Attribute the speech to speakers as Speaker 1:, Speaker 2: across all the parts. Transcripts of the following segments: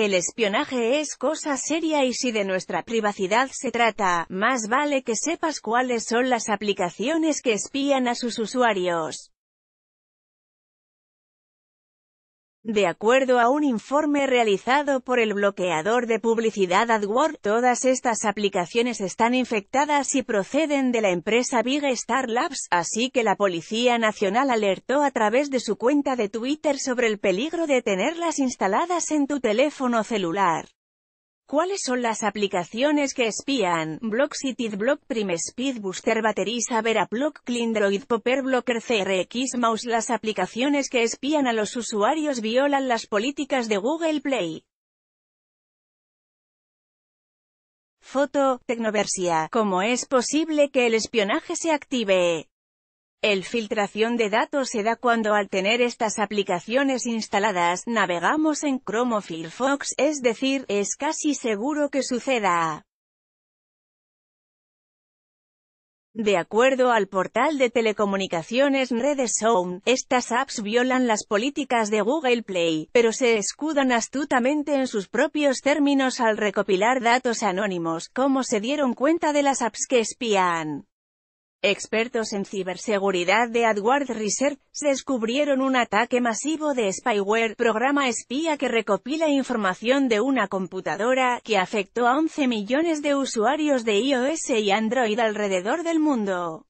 Speaker 1: El espionaje es cosa seria y si de nuestra privacidad se trata, más vale que sepas cuáles son las aplicaciones que espían a sus usuarios. De acuerdo a un informe realizado por el bloqueador de publicidad AdWord, todas estas aplicaciones están infectadas y proceden de la empresa Big Star Labs, así que la Policía Nacional alertó a través de su cuenta de Twitter sobre el peligro de tenerlas instaladas en tu teléfono celular. ¿Cuáles son las aplicaciones que espían? Block City Block Prime Speed Booster Battery Vera, Block Clean Popper Blocker CRX Mouse Las aplicaciones que espían a los usuarios violan las políticas de Google Play. Foto, Tecnoversia. ¿Cómo es posible que el espionaje se active? El filtración de datos se da cuando al tener estas aplicaciones instaladas, navegamos en Chrome o Firefox, es decir, es casi seguro que suceda. De acuerdo al portal de telecomunicaciones Zone, estas apps violan las políticas de Google Play, pero se escudan astutamente en sus propios términos al recopilar datos anónimos, como se dieron cuenta de las apps que espían. Expertos en ciberseguridad de AdWords Research descubrieron un ataque masivo de spyware, programa espía que recopila información de una computadora, que afectó a 11 millones de usuarios de iOS y Android alrededor del mundo.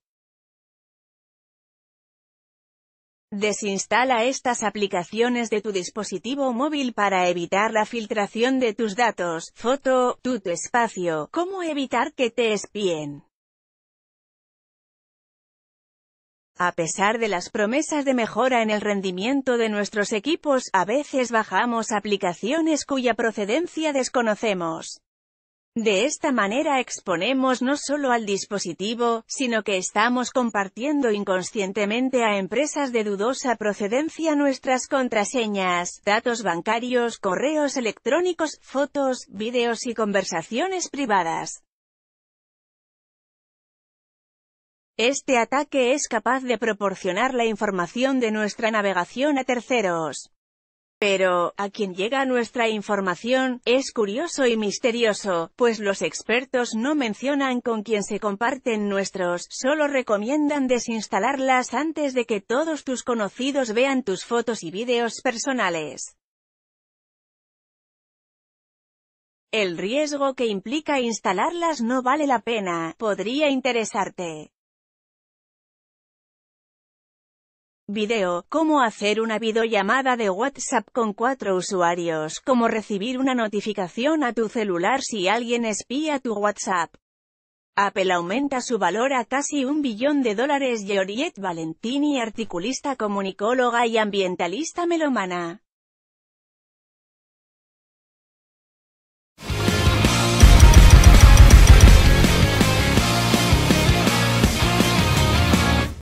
Speaker 1: Desinstala estas aplicaciones de tu dispositivo móvil para evitar la filtración de tus datos, foto, tu, espacio, cómo evitar que te espíen. A pesar de las promesas de mejora en el rendimiento de nuestros equipos, a veces bajamos aplicaciones cuya procedencia desconocemos. De esta manera exponemos no solo al dispositivo, sino que estamos compartiendo inconscientemente a empresas de dudosa procedencia nuestras contraseñas, datos bancarios, correos electrónicos, fotos, vídeos y conversaciones privadas. Este ataque es capaz de proporcionar la información de nuestra navegación a terceros. Pero, a quien llega nuestra información, es curioso y misterioso, pues los expertos no mencionan con quién se comparten nuestros, solo recomiendan desinstalarlas antes de que todos tus conocidos vean tus fotos y videos personales. El riesgo que implica instalarlas no vale la pena, podría interesarte. Video, cómo hacer una videollamada de WhatsApp con cuatro usuarios, cómo recibir una notificación a tu celular si alguien espía tu WhatsApp. Apple aumenta su valor a casi un billón de dólares. Georgette Valentini, articulista, comunicóloga y ambientalista melomana.